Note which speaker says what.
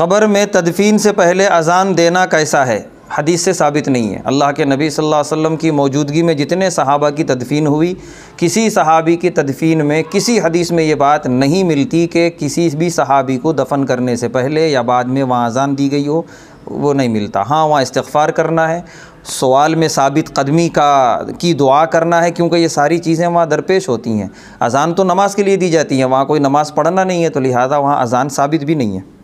Speaker 1: कब्र में तदफ़ीन से पहले अज़ान देना कैसा है हदीस से साबित नहीं है अल्लाह के नबी सल्लल्लाहु अलैहि वसल्लम की मौजूदगी में जितने सहाबा की तदफ़ीन हुई किसी सहाबी की तदफ़ीन में किसी हदीस में ये बात नहीं मिलती कि किसी भी सहाबी को दफन करने से पहले या बाद में वहाँ अजान दी गई हो वो नहीं मिलता हाँ वहाँ इस्तफ़ार करना है सवाल में साबित कदमी का की दुआ करना है क्योंकि ये सारी चीज़ें वहाँ दरपेश होती हैं अज़ान तो नमाज के लिए दी जाती है वहाँ कोई नमाज़ पढ़ना नहीं है तो लिहाजा वहाँ अज़ान साबित भी नहीं है